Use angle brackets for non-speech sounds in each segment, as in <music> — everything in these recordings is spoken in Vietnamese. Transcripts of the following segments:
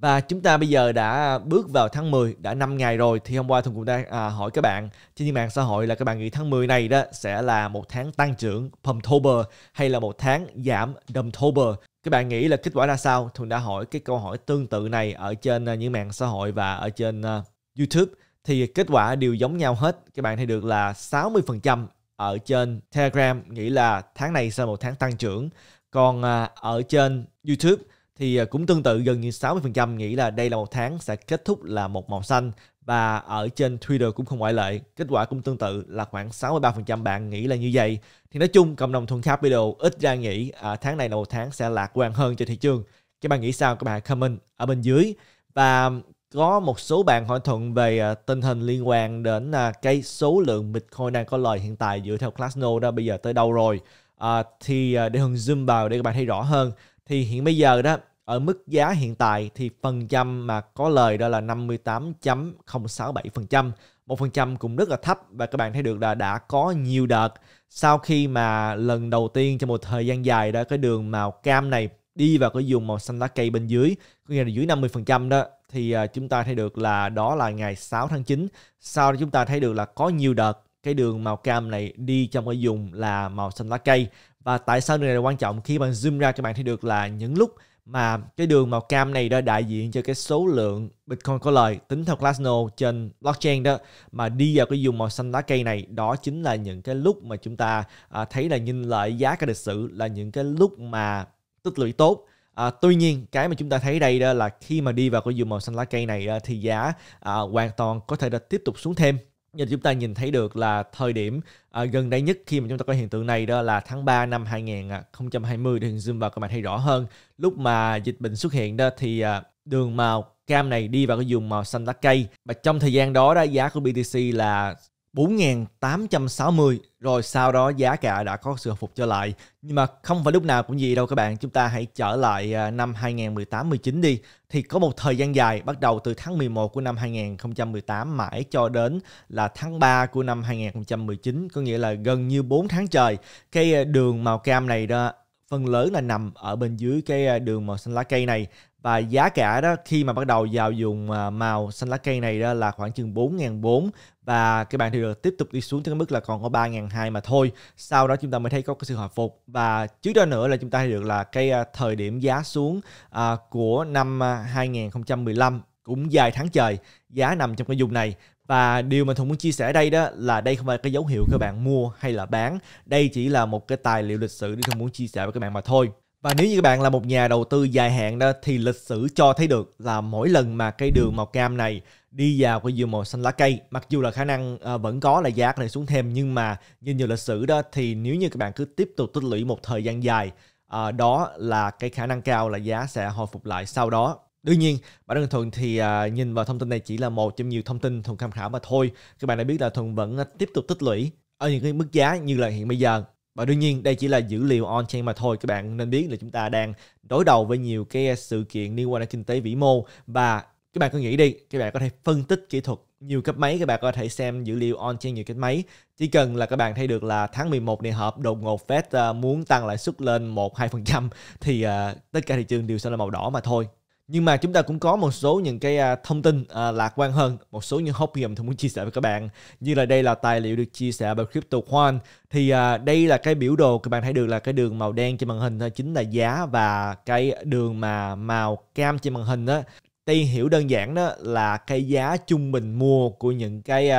Và chúng ta bây giờ đã bước vào tháng 10, đã 5 ngày rồi thì hôm qua thùng cũng đã à, hỏi các bạn trên mạng xã hội là các bạn nghĩ tháng 10 này đó sẽ là một tháng tăng trưởng Pumptober hay là một tháng giảm Dumptober. Các bạn nghĩ là kết quả ra sao? thùng đã hỏi cái câu hỏi tương tự này ở trên à, những mạng xã hội và ở trên uh, YouTube thì kết quả đều giống nhau hết. Các bạn thấy được là 60% ở trên Telegram nghĩ là tháng này sẽ là một tháng tăng trưởng. Còn uh, ở trên YouTube thì à, cũng tương tự gần như 60% nghĩ là đây là một tháng sẽ kết thúc là một màu xanh và ở trên Twitter cũng không ngoại lệ. Kết quả cũng tương tự là khoảng 63% bạn nghĩ là như vậy. Thì nói chung cộng đồng thuần video ít ra nghĩ à, tháng này là một tháng sẽ lạc quan hơn cho thị trường. Các bạn nghĩ sao? Các bạn hãy comment ở bên dưới. Và có một số bạn hỏi thuận về à, tình hình liên quan đến à, cái số lượng Bitcoin đang có lời hiện tại dựa theo classno đó bây giờ tới đâu rồi. À, thì để Hưng zoom vào để các bạn thấy rõ hơn. Thì hiện bây giờ đó ở mức giá hiện tại thì phần trăm mà có lời đó là 58.067%. 1% cũng rất là thấp và các bạn thấy được là đã có nhiều đợt sau khi mà lần đầu tiên trong một thời gian dài đó cái đường màu cam này đi vào cái vùng màu xanh lá cây bên dưới có nghĩa là dưới 50% đó thì à, chúng ta thấy được là đó là ngày 6 tháng 9 sau đó chúng ta thấy được là có nhiều đợt cái đường màu cam này đi trong cái vùng là màu xanh lá cây và tại sao điều này là quan trọng khi bạn zoom ra các bạn thấy được là những lúc mà cái đường màu cam này đã đại diện cho cái số lượng Bitcoin có lời tính theo Glasno trên blockchain đó mà đi vào cái vùng màu xanh lá cây này đó chính là những cái lúc mà chúng ta à, thấy là nhìn lại giá cả lịch sử là những cái lúc mà tích lũy tốt À, tuy nhiên cái mà chúng ta thấy đây đó là khi mà đi vào cái vùng màu xanh lá cây này đó, à, thì giá à, hoàn toàn có thể là tiếp tục xuống thêm như chúng ta nhìn thấy được là thời điểm à, gần đây nhất khi mà chúng ta có hiện tượng này đó là tháng 3 năm 2020 thì zoom vào các bạn thấy rõ hơn lúc mà dịch bệnh xuất hiện đó thì à, đường màu cam này đi vào cái vùng màu xanh lá cây và trong thời gian đó đó giá của BTC là 4.860 rồi sau đó giá cả đã có sự phục trở lại nhưng mà không phải lúc nào cũng gì đâu các bạn chúng ta hãy trở lại à, năm 2018-19 đi thì có một thời gian dài bắt đầu từ tháng 11 của năm 2018 mãi cho đến là tháng 3 của năm 2019 có nghĩa là gần như 4 tháng trời cái à, đường màu cam này đó phần lớn là nằm ở bên dưới cái à, đường màu xanh lá cây này và giá cả đó khi mà bắt đầu vào dùng à, màu xanh lá cây này đó là khoảng chừng 4.400 và các bạn thì được tiếp tục đi xuống tới mức là còn có 3.200 mà thôi sau đó chúng ta mới thấy có cái sự hồi phục và trước đó nữa là chúng ta thấy được là cái à, thời điểm giá xuống à, của năm 2015 cũng dài tháng trời giá nằm trong cái vùng này và điều mà thùng muốn chia sẻ ở đây đó là đây không phải cái dấu hiệu các bạn mua hay là bán đây chỉ là một cái tài liệu lịch sử để thùng muốn chia sẻ với các bạn mà thôi và nếu như các bạn là một nhà đầu tư dài hạn đó thì lịch sử cho thấy được là mỗi lần mà cây đường màu cam này đi vào cái dừa màu xanh lá cây mặc dù là khả năng ờ, vẫn có là giá này xuống thêm nhưng mà nhìn nhiều lịch sử đó thì nếu như các bạn cứ tiếp tục tích lũy một thời gian dài ờ, đó là cái khả năng cao là giá sẽ hồi phục lại sau đó Đương nhiên, bản thân Thuận thì ờ, nhìn vào thông tin này chỉ là một trong nhiều thông tin Thuận tham khảo mà thôi. Các bạn đã biết là Thuận vẫn tiếp tục tích lũy ở những cái mức giá như là hiện bây giờ và đương nhiên đây chỉ là dữ liệu on-chain mà thôi các bạn nên biết là chúng ta đang đối đầu với nhiều cái sự kiện liên quan đến kinh tế vĩ mô và các bạn cứ nghĩ đi các bạn có thể phân tích kỹ thuật nhiều cấp máy các bạn có thể xem dữ liệu on chain nhiều cấp máy chỉ cần là các bạn thấy được là tháng 11 này hợp đột ngột Fed ờ, muốn tăng lãi suất lên 1 2% thì uh, tất cả thị trường đều sẽ là màu đỏ mà thôi nhưng mà chúng ta cũng có một số những cái à, thông tin à, lạc quan hơn một số những hot tôi muốn chia sẻ với các bạn như là đây là tài liệu được chia sẻ bởi crypto quan thì à, đây là cái biểu đồ các bạn thấy được là cái đường màu đen trên màn hình đó chính là giá và cái đường mà màu cam trên màn hình đó đây hiểu đơn giản đó là cái giá trung bình mua của những cái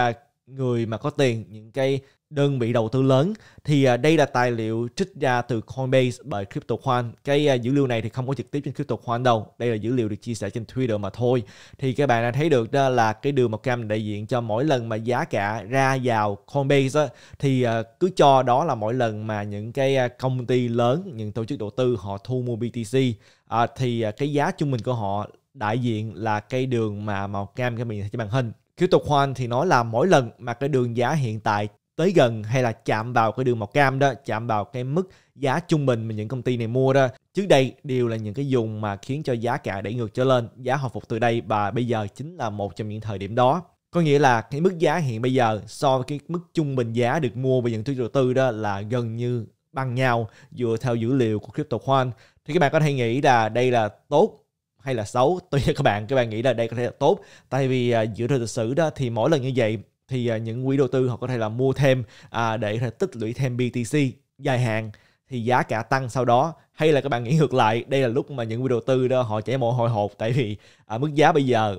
người mà có tiền những cái đơn vị đầu tư lớn thì à, đây là tài liệu trích ra từ Coinbase bởi CryptoQuant. Cái à, dữ liệu này thì không có trực tiếp trên CryptoQuant đâu. Đây là dữ liệu được chia sẻ trên Twitter mà thôi. Thì các bạn đã thấy được đó là cái đường màu cam đại diện cho mỗi lần mà giá cả ra vào Coinbase đó, thì à, cứ cho đó là mỗi lần mà những cái công ty lớn, những tổ chức đầu tư họ thu mua BTC thì cái giá trung bình của họ đại diện là cái đường mà màu cam các mình thấy trên màn hình CryptoQuant thì nói là mỗi lần mà cái đường giá hiện tại tới gần hay là chạm vào cái đường màu cam đó chạm vào cái mức giá trung bình mà những công ty này mua đó trước đây đều là những cái dùng mà khiến cho giá cả đẩy ngược trở lên giá hồi phục từ đây và bây giờ chính là một trong những thời điểm đó có nghĩa là cái mức giá hiện bây giờ so với cái mức trung bình giá được mua bởi những thứ đầu tư đó là gần như bằng nhau dựa theo dữ liệu của crypto CryptoQuant thì các bạn có thể nghĩ là đây là tốt hay là xấu tuy nhiên các bạn các bạn nghĩ là đây có thể là tốt tại vì à, dựa thời lịch sử đó thì mỗi lần như vậy thì à, những quỹ đầu tư họ có thể là mua thêm à, để thể tích lũy thêm BTC dài hạn thì giá cả tăng sau đó hay là các bạn nghĩ ngược lại đây là lúc mà những quỹ đầu tư đó họ chảy mồ hôi hột tại vì à, mức giá bây giờ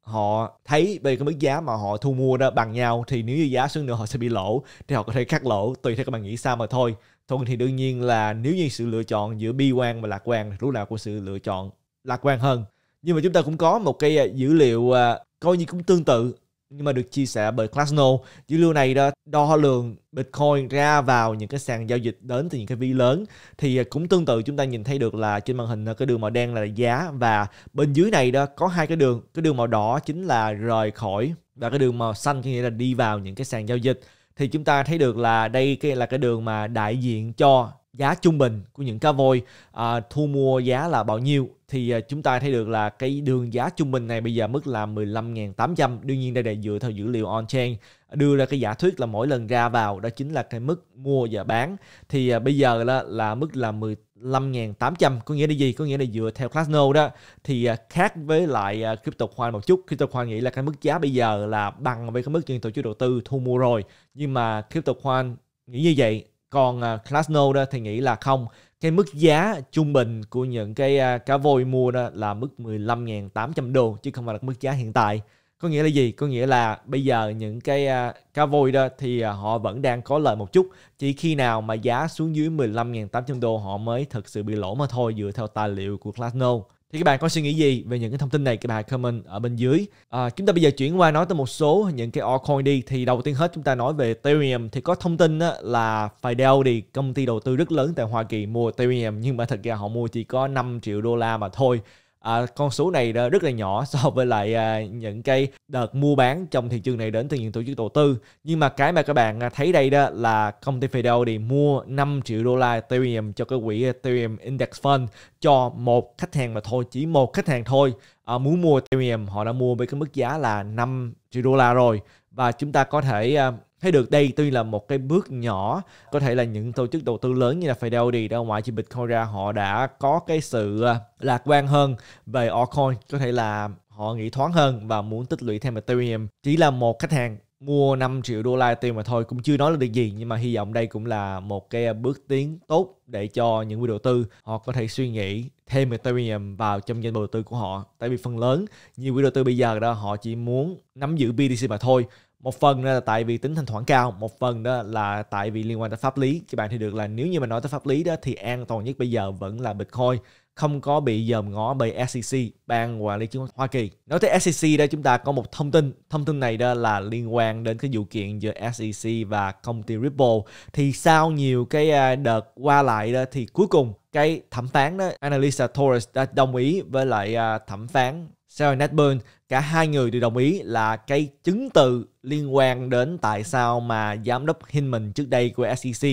họ thấy về cái mức giá mà họ thu mua đó bằng nhau thì nếu như giá xuống nữa họ sẽ bị lỗ thì họ có thể cắt lỗ tùy theo các bạn nghĩ sao mà thôi thôi thì đương nhiên là nếu như sự lựa chọn giữa bi quan và lạc quan thì lúc nào cũng sự lựa chọn lạc quan hơn nhưng mà chúng ta cũng có một cái à, dữ liệu à, coi như cũng tương tự nhưng mà được chia sẻ bởi Classno. Dữ liệu này đó đo lường Bitcoin ra vào những cái sàn giao dịch đến từ những cái ví lớn thì cũng tương tự chúng ta nhìn thấy được là trên màn hình cái đường màu đen là giá và bên dưới này đó có hai cái đường, cái đường màu đỏ chính là rời khỏi và cái đường màu xanh có nghĩa là đi vào những cái sàn giao dịch thì chúng ta thấy được là đây cái là cái đường mà đại diện cho giá trung bình của những cá voi à, thu mua giá là bao nhiêu thì à, chúng ta thấy được là cái đường giá trung bình này bây giờ mức là 15.800 đương nhiên đây là dựa theo dữ liệu on chain đưa ra cái giả thuyết là mỗi lần ra vào đó chính là cái mức mua và bán thì à, bây giờ là, là mức là 15.800 có nghĩa là gì có nghĩa là dựa theo Classnode đó thì à, khác với lại à, khoan một chút khoan nghĩ là cái mức giá bây giờ là bằng với cái mức chuyên tổ chức đầu tư thu mua rồi nhưng mà khoan nghĩ như vậy còn uh, à, Klasno đó thì nghĩ là không cái mức giá trung bình của những cái uh, cá voi mua đó là mức 15.800 đô chứ không phải là mức giá hiện tại có nghĩa là gì có nghĩa là bây giờ những cái uh, cá voi đó thì uh, họ vẫn đang có lợi một chút chỉ khi nào mà giá xuống dưới 15.800 đô họ mới thực sự bị lỗ mà thôi dựa theo tài liệu của Glasno thì các bạn có suy nghĩ gì về những cái thông tin này các bạn comment ở bên dưới à, chúng ta bây giờ chuyển qua nói tới một số những cái altcoin đi thì đầu tiên hết chúng ta nói về Ethereum thì có thông tin á, là Fidelity công ty đầu tư rất lớn tại Hoa Kỳ mua Ethereum nhưng mà thật ra họ mua chỉ có 5 triệu đô la mà thôi à, con số này rất là nhỏ <laughs> so với lại à, những cái đợt mua bán trong thị trường này đến từ những tổ chức đầu tư nhưng mà cái mà các bạn à, thấy đây đó là công ty Fidelity mua 5 triệu đô la Ethereum cho cái quỹ Ethereum Index Fund cho một khách hàng mà thôi chỉ một khách hàng thôi à, muốn mua Ethereum họ đã mua với cái mức giá là 5 triệu đô la rồi và chúng ta có thể à, Thấy được đây tuy là một cái bước nhỏ, có thể là những tổ chức đầu tư lớn như là Fidelity đâu ngoại trừ Bitcoin ra họ đã có cái sự à, lạc quan hơn về altcoin, có thể là họ nghĩ thoáng hơn và muốn tích lũy thêm Ethereum. Chỉ là một khách hàng mua 5 triệu đô la tiền mà thôi cũng chưa nói là được gì nhưng mà hy vọng đây cũng là một cái bước tiến tốt để cho những người đầu tư họ có thể suy nghĩ thêm Ethereum vào trong danh đầu tư của họ tại vì phần lớn nhiều quỹ đầu tư bây giờ đó họ chỉ muốn nắm giữ BTC mà thôi một phần là tại vì tính thanh khoản cao một phần đó là tại vì liên quan tới pháp lý các bạn thì được là nếu như mà nói tới pháp lý đó thì an toàn nhất bây giờ vẫn là bitcoin không có bị dòm ngó bởi SEC, ban quản lý chứng khoán Hoa Kỳ. Nói tới SEC đây chúng ta có một thông tin, thông tin này đó là liên quan đến cái vụ kiện giữa SEC và công ty Ripple. Thì sau nhiều cái à, đợt qua lại đó thì cuối cùng cái thẩm phán đó Analisa Torres đã đồng ý với lại à, thẩm phán Sarah Netburn, cả hai người đều đồng ý là cái chứng từ liên quan đến tại sao mà giám đốc Hinman trước đây của SEC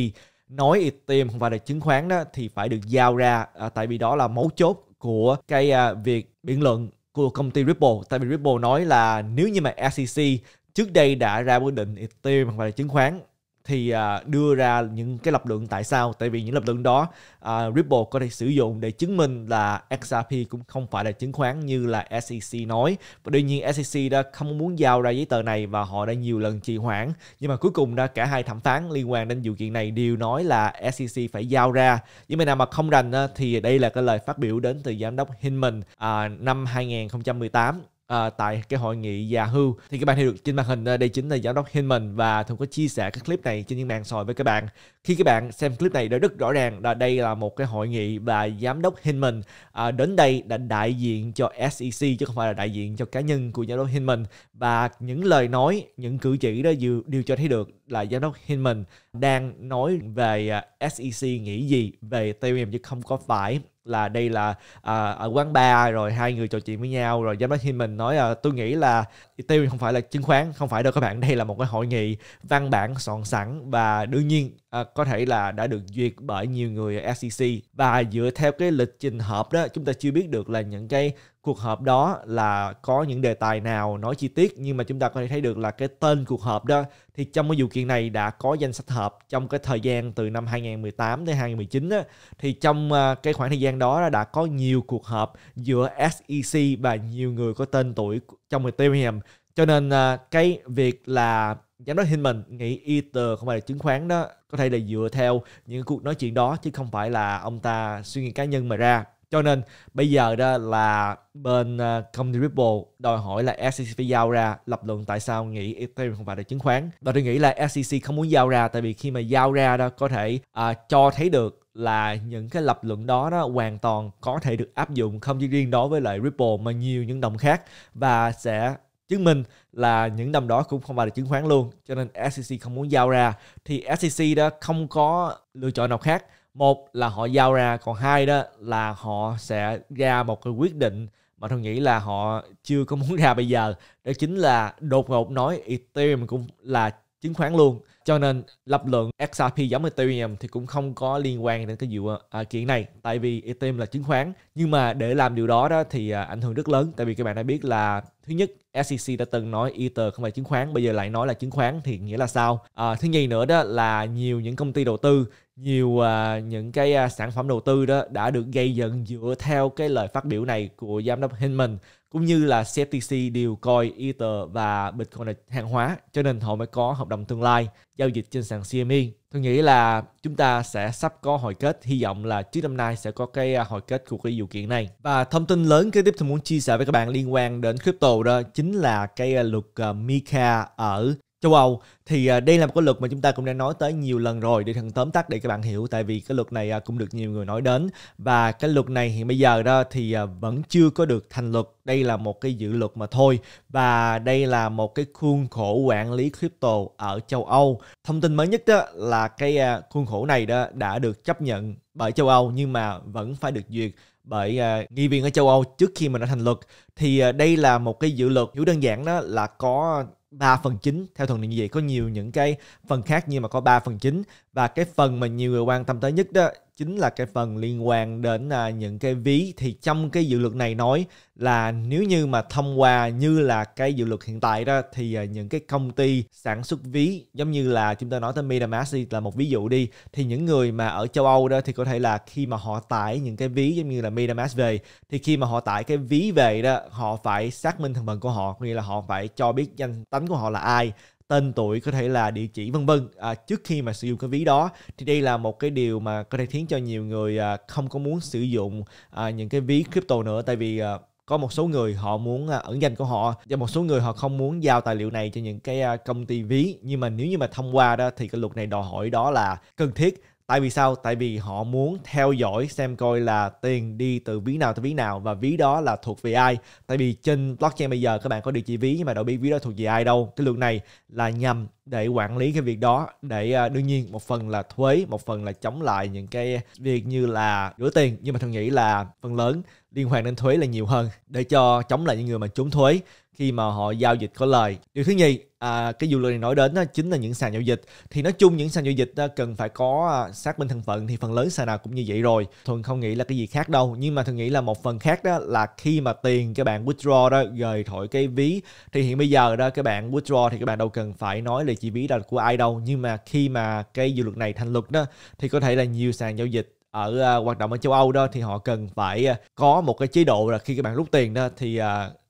nói Ethereum không phải là chứng khoán đó thì phải được giao ra à, tại vì đó là mấu chốt của cái à, việc biện luận của công ty Ripple tại vì Ripple nói là nếu như mà SEC trước đây đã ra quyết định Ethereum không phải là chứng khoán thì à, đưa ra những cái lập luận tại sao tại vì những lập luận đó à, Ripple có thể sử dụng để chứng minh là XRP cũng không phải là chứng khoán như là SEC nói và đương nhiên SEC đã không muốn giao ra giấy tờ này và họ đã nhiều lần trì hoãn nhưng mà cuối cùng đã cả hai thẩm phán liên quan đến vụ kiện này đều nói là SEC phải giao ra nhưng mà nào mà không rành thì đây là cái lời phát biểu đến từ giám đốc Hinman à, năm 2018 À, tại cái hội nghị già hưu thì các bạn thấy được trên màn hình à, đây chính là giám đốc Hinman và thường có chia sẻ các clip này trên những mạng xã với các bạn khi các bạn xem clip này đã rất rõ ràng là đây là một cái hội nghị và giám đốc Hinman à, đến đây đã đại diện cho SEC chứ không phải là đại diện cho cá nhân của giám đốc Hinman và những lời nói những cử chỉ đó đều, đều cho thấy được là giám đốc Hinman đang nói về à, SEC nghĩ gì về TM chứ không có phải là đây là à, ở quán bar rồi hai người trò chuyện với nhau rồi giám đốc mình nói à, tôi nghĩ là tiêu không phải là chứng khoán không phải đâu các bạn đây là một cái hội nghị văn bản soạn sẵn và đương nhiên à, có thể là đã được duyệt bởi nhiều người ở SEC và dựa theo cái lịch trình họp đó chúng ta chưa biết được là những cái cuộc họp đó là có những đề tài nào nói chi tiết nhưng mà chúng ta có thể thấy được là cái tên cuộc họp đó thì trong cái vụ kiện này đã có danh sách họp trong cái thời gian từ năm 2018 đến 2019 á, thì trong à, cái khoảng thời gian đó đã có nhiều cuộc họp giữa SEC và nhiều người có tên tuổi trong Ethereum cho nên à, cái việc là giám đốc Hinman nghĩ Ether không phải là chứng khoán đó có thể là dựa theo những cuộc nói chuyện đó chứ không phải là ông ta suy nghĩ cá nhân mà ra cho nên bây giờ đó là bên à, công ty Ripple đòi hỏi là SEC phải giao ra lập luận tại sao nghĩ Ethereum không phải là chứng khoán và tôi nghĩ là SEC không muốn giao ra tại vì khi mà giao ra đó có thể uh, cho thấy được là những cái lập luận đó đó hoàn toàn có thể được áp dụng không chỉ riêng đối với lại Ripple mà nhiều những đồng khác và sẽ chứng minh là những đồng đó cũng không phải là chứng khoán luôn cho nên SEC không muốn giao ra thì SEC đó không có lựa chọn nào khác một là họ giao ra còn hai đó là họ sẽ ra một cái quyết định mà tôi nghĩ là họ chưa có muốn <laughs> ra bây giờ đó chính là đột ngột nói Ethereum cũng là chứng khoán luôn cho nên lập lượng XRP giống Ethereum thì cũng không có liên quan đến cái vụ ờ, à, kiện này tại vì Ethereum là chứng khoán nhưng mà để làm điều đó đó thì à, ảnh hưởng rất lớn tại vì các bạn đã biết là thứ nhất SEC đã từng nói Ether không phải chứng khoán bây giờ lại nói là chứng khoán thì nghĩa là sao à, thứ nhì nữa đó là nhiều những công ty đầu tư nhiều à, những cái à, sản phẩm đầu tư đó đã được gây dựng dựa theo cái lời phát biểu này của giám đốc Hinman cũng như là CFTC đều coi Ether và Bitcoin là hàng hóa cho nên họ mới có hợp đồng tương lai giao dịch trên sàn CME. Tôi nghĩ là chúng ta sẽ sắp có hồi kết, hy vọng là trước năm nay sẽ có cái à, hồi kết của cái vụ kiện này. Và thông tin lớn kế tiếp tôi muốn chia sẻ với các bạn liên quan đến crypto đó chính là cái à, luật à, MiCA ở châu Âu thì à, đây là một cái luật mà chúng ta cũng đã nói tới nhiều lần rồi để thằng tóm tắt để các bạn hiểu tại vì cái luật này à, cũng được nhiều người nói đến và cái luật này hiện bây giờ đó thì à, vẫn chưa có được thành luật đây là một cái dự luật mà thôi và đây là một cái khuôn khổ quản lý crypto ở châu Âu thông tin mới nhất đó là cái khuôn khổ này đó đã được chấp nhận bởi châu Âu nhưng mà vẫn phải được duyệt bởi uh, nghị viện ở châu Âu trước khi mà nó thành luật thì uh, đây là một cái dự luật hiểu đơn giản đó là có 3 phần chính theo thuần định vậy có nhiều những cái phần khác nhưng mà có 3 phần chính và cái phần mà nhiều người quan tâm tới nhất đó chính là cái phần liên quan đến à, những cái ví thì trong cái dự luật này nói là nếu như mà thông qua như là cái dự luật hiện tại đó thì à, những cái công ty sản xuất ví giống như là chúng ta nói tới MetaMask là một ví dụ đi thì những người mà ở châu Âu đó thì có thể là khi mà họ tải những cái ví giống như là MetaMask về thì khi mà họ tải cái ví về đó họ phải xác minh thân phận của họ nghĩa là họ phải cho biết danh tánh của họ là ai tên tuổi có thể là địa chỉ vân vân à, trước khi mà sử dụng cái ví đó thì đây là một cái điều mà có thể khiến cho nhiều người à, không có muốn sử dụng à, những cái ví crypto nữa tại vì à, có một số người họ muốn à, ẩn danh của họ và một số người họ không muốn giao tài liệu này cho những cái à, công ty ví nhưng mà nếu như mà thông qua đó thì cái luật này đòi hỏi đó là cần thiết tại vì sao tại vì họ muốn theo dõi xem coi là tiền đi từ ví nào tới ví nào và ví đó là thuộc về ai tại vì trên blockchain bây giờ các bạn có địa chỉ ví nhưng mà đâu biết ví đó thuộc về ai đâu cái lượng này là nhằm để quản lý cái việc đó để à, đương nhiên một phần là thuế một phần là chống lại những cái việc như là rửa tiền nhưng mà tôi nghĩ là phần lớn liên quan đến thuế là nhiều hơn để cho chống lại những người mà trốn thuế khi mà họ giao dịch có lời điều thứ nhì à, cái dụ lượng này nói đến đó chính là những sàn giao dịch thì nói chung những sàn giao dịch cần phải có à, xác minh thân phận thì phần lớn sàn nào cũng như vậy rồi Thường không nghĩ là cái gì khác đâu nhưng mà thường nghĩ là một phần khác đó là khi mà tiền các bạn withdraw đó rời khỏi cái ví thì hiện bây giờ đó các bạn withdraw thì các bạn đâu cần phải nói là chi ví là của ai đâu nhưng mà khi mà cái dự luật này thành luật đó thì có thể là nhiều sàn giao dịch ở uh, hoạt động ở châu Âu đó thì họ cần phải uh, có một cái chế độ là khi các bạn rút tiền đó thì uh,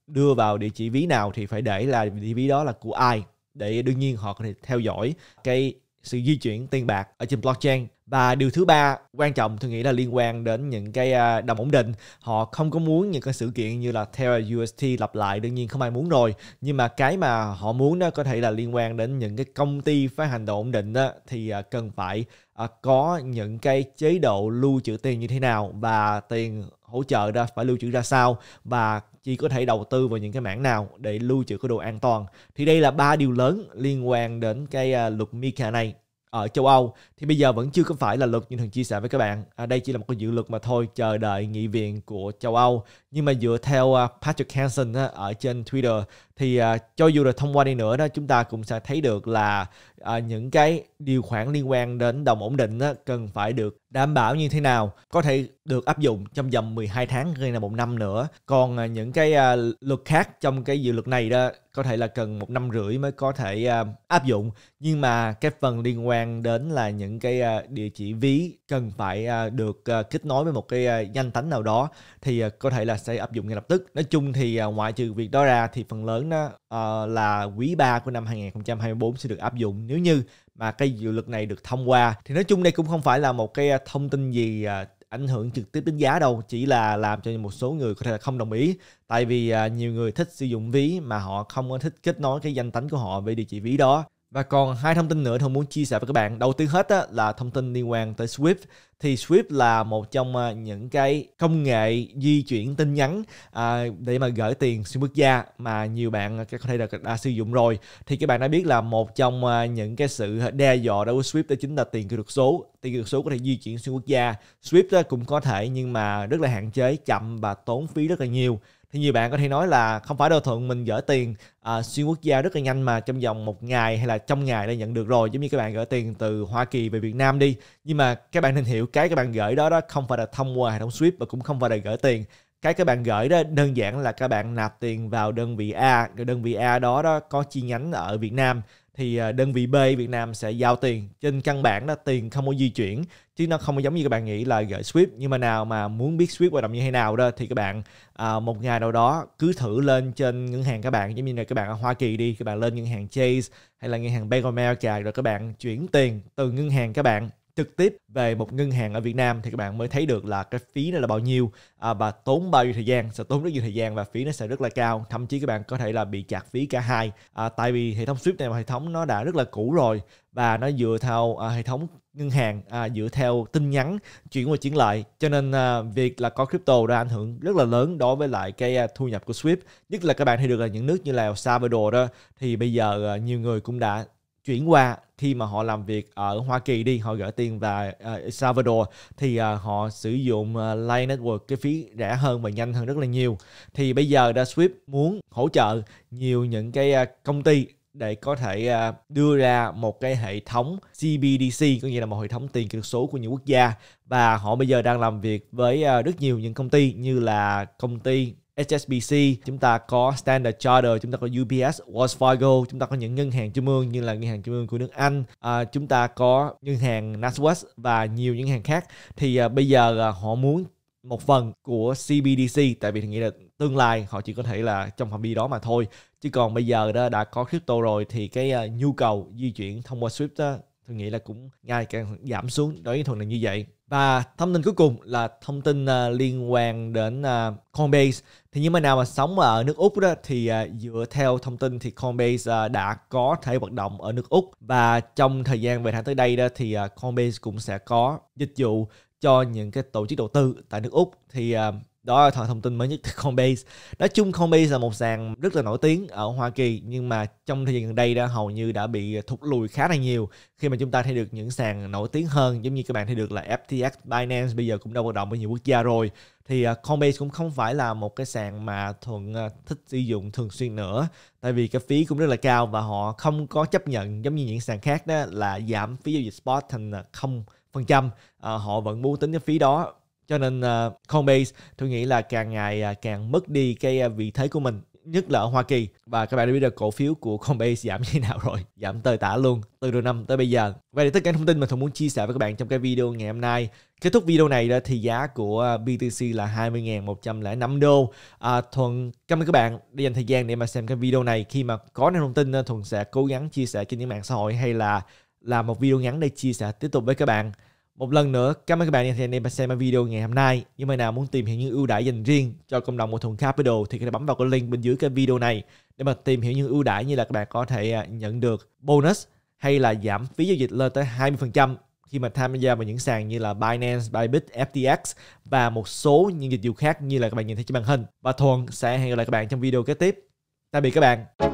đưa vào địa chỉ ví nào thì phải để là địa chỉ ví đó là của ai để đương nhiên họ có thể theo dõi cái sự di chuyển tiền bạc ở trên blockchain và điều thứ ba quan trọng tôi nghĩ là liên quan đến những cái à, đồng ổn định họ không có muốn những cái sự kiện như là Terra UST lặp lại đương nhiên không ai muốn rồi nhưng mà cái mà họ muốn đó có thể là liên quan đến những cái công ty phát hành đồng ổn định đó, thì à, cần phải à, có những cái chế độ lưu trữ tiền như thế nào và tiền hỗ trợ ra phải lưu trữ ra sao và chỉ có thể đầu tư vào những cái mảng nào để lưu trữ cái đồ an toàn thì đây là ba điều lớn liên quan đến cái à, luật MiCA này ở châu Âu thì bây giờ vẫn chưa có phải là luật như thường chia sẻ với các bạn à, đây chỉ là một cái dự luật mà thôi chờ đợi nghị viện của châu Âu nhưng mà dựa theo à, Patrick Hansen ở trên Twitter thì à, cho dù là thông qua đi nữa đó chúng ta cũng sẽ thấy được là à, những cái điều khoản liên quan đến đồng ổn định á, cần phải được đảm bảo như thế nào có thể được áp dụng trong vòng 12 tháng hay là một năm nữa còn à, những cái à, luật khác trong cái dự luật này đó có thể là cần một năm rưỡi mới có thể à, áp dụng nhưng mà cái phần liên quan đến là những cái à, địa chỉ ví cần phải à, được à, kết nối với một cái à, danh tánh nào đó thì à, có thể là sẽ áp dụng ngay lập tức nói chung thì à, ngoại trừ việc đó ra thì phần lớn đó à, là quý 3 của năm 2024 sẽ được áp dụng nếu như mà cái dự luật này được thông qua thì nói chung đây cũng không phải là một cái à, thông tin gì à, ảnh hưởng trực tiếp đến giá đâu chỉ là làm cho một số người có thể là không đồng ý tại vì à, nhiều người thích sử dụng ví mà họ không có thích kết nối cái danh tính của họ với địa chỉ ví đó và còn hai thông tin nữa Thông muốn chia sẻ với các bạn. Đầu tiên hết á, là thông tin liên quan tới Swift. Thì Swift là một trong à, những cái công nghệ di chuyển tin nhắn à, để mà gửi tiền xuyên quốc gia mà nhiều bạn có thể đã, đã sử dụng rồi. Thì các bạn đã biết là một trong à, những cái sự đe dọa đối với Swift đó chính là tiền kỹ thuật số. Tiền kỹ thuật số có thể di chuyển xuyên quốc gia. Swift cũng có thể nhưng mà rất là hạn chế, chậm và tốn phí rất là nhiều thì nhiều bạn có thể nói là không phải đâu thuận mình gửi tiền à, xuyên quốc gia rất là nhanh mà trong vòng một ngày hay là trong ngày đã nhận được rồi giống như các bạn gửi tiền từ Hoa Kỳ về Việt Nam đi nhưng mà các bạn nên hiểu cái các bạn gửi đó đó không phải là thông qua hệ thống Swift và cũng không phải là gửi tiền cái các bạn gửi đó đơn giản là các bạn nạp tiền vào đơn vị A cái đơn vị A đó đó có chi nhánh ở Việt Nam thì à, đơn vị B Việt Nam sẽ giao tiền trên căn bản là tiền không có di chuyển chứ nó không có giống như các bạn nghĩ là gửi Swift nhưng mà nào mà muốn biết Swift hoạt động như thế nào đó thì các bạn à, một ngày nào đó cứ thử lên trên ngân hàng các bạn giống như là các bạn ở Hoa Kỳ đi các bạn lên ngân hàng Chase hay là ngân hàng Bank of America rồi các bạn chuyển tiền từ ngân hàng các bạn trực tiếp về một ngân hàng ở Việt Nam thì các bạn mới thấy được là cái phí nó là bao nhiêu à, và tốn bao nhiêu thời gian sẽ tốn rất nhiều thời gian và phí nó sẽ rất là cao thậm chí các bạn có thể là bị chặt phí cả hai à, tại vì hệ thống Swift này mà hệ thống nó đã rất là cũ rồi và nó dựa theo à, hệ thống ngân hàng à, dựa theo tin nhắn chuyển qua chuyển lại cho nên à, việc là có crypto đã ảnh hưởng rất là lớn đối với lại cái à, thu nhập của Swift nhất là các bạn thấy được là những nước như là El Salvador đó thì bây giờ à, nhiều người cũng đã chuyển qua khi mà họ làm việc ở Hoa Kỳ đi họ gửi tiền vào ờ, El Salvador thì ờ, họ sử dụng ờ, Line Network cái phí rẻ hơn và nhanh hơn rất là nhiều thì bây giờ đã Swift muốn hỗ trợ nhiều những cái công ty để có thể đưa ra một cái hệ thống CBDC có nghĩa là một hệ thống tiền kỹ thuật số của nhiều quốc gia và họ bây giờ đang làm việc với rất nhiều những công ty như là công ty HSBC, chúng ta có Standard Charter, chúng ta có UBS, Wells Fargo, chúng ta có những ngân hàng trung ương như là ngân hàng trung ương của nước Anh, à, chúng ta có ngân hàng Nasdaq và nhiều những hàng khác. Thì à, bây giờ là họ muốn một phần của CBDC tại vì thì nghĩ là tương lai họ chỉ có thể là trong phạm vi đó mà thôi chứ còn bây giờ đó đã có crypto rồi thì cái uh, nhu cầu di chuyển thông qua Swift đó, tôi nghĩ là cũng ngày càng giảm xuống đối với thuận là như vậy và thông tin cuối cùng là thông tin uh, liên quan đến uh, Coinbase thì những bạn nào mà sống ở nước Úc đó thì uh, dựa theo thông tin thì Coinbase uh, đã có thể hoạt động ở nước Úc và trong thời gian vài tháng tới đây đó thì uh, Coinbase cũng sẽ có dịch vụ cho những cái tổ chức đầu tư tại nước Úc thì uh, đó là thông tin mới nhất từ Coinbase nói chung Coinbase là một sàn rất là nổi tiếng ở Hoa Kỳ nhưng mà trong thời gian gần đây đã hầu như đã bị thụt lùi khá là nhiều khi mà chúng ta thấy được những sàn nổi tiếng hơn giống như các bạn thấy được là FTX Binance bây giờ cũng đã hoạt động ở nhiều quốc gia rồi thì à, Coinbase cũng không phải là một cái sàn mà thuận à, thích sử dụng thường xuyên nữa tại vì cái phí cũng rất là cao và họ không có chấp nhận giống như những sàn khác đó là giảm phí giao dịch spot thành à, không phần trăm họ vẫn muốn tính cái phí đó cho nên uh, Coinbase tôi nghĩ là càng ngày uh, càng mất đi cái uh, vị thế của mình nhất là ở Hoa Kỳ và các bạn đã biết được cổ phiếu của Coinbase giảm như thế nào rồi <laughs> giảm tơi tả luôn từ đầu năm tới bây giờ vậy thì tất cả thông tin mà thường muốn chia sẻ với các bạn trong cái video ngày hôm nay kết thúc video này đó thì giá của BTC là 20.105 đô à, Thuận cảm ơn các bạn đã dành thời gian để mà xem cái video này khi mà có những thông tin Thuận sẽ cố gắng chia sẻ trên những mạng xã hội hay là làm một video ngắn để chia sẻ tiếp tục với các bạn một lần nữa, cảm ơn các bạn đã theo xem video ngày hôm nay. Những mà nào muốn tìm hiểu những ưu đãi dành riêng cho cộng đồng một thùng Capital thì có thể bấm vào cái link bên dưới cái video này để mà tìm hiểu những ưu đãi như là các bạn có thể à, nhận được bonus hay là giảm phí giao dịch lên tới 20% khi mà tham gia vào những sàn như là Binance, Bybit, FTX và một số những dịch vụ khác như là các bạn nhìn thấy trên màn hình. Và Thuần sẽ hẹn gặp lại các bạn trong video kế tiếp. Tạm biệt các bạn.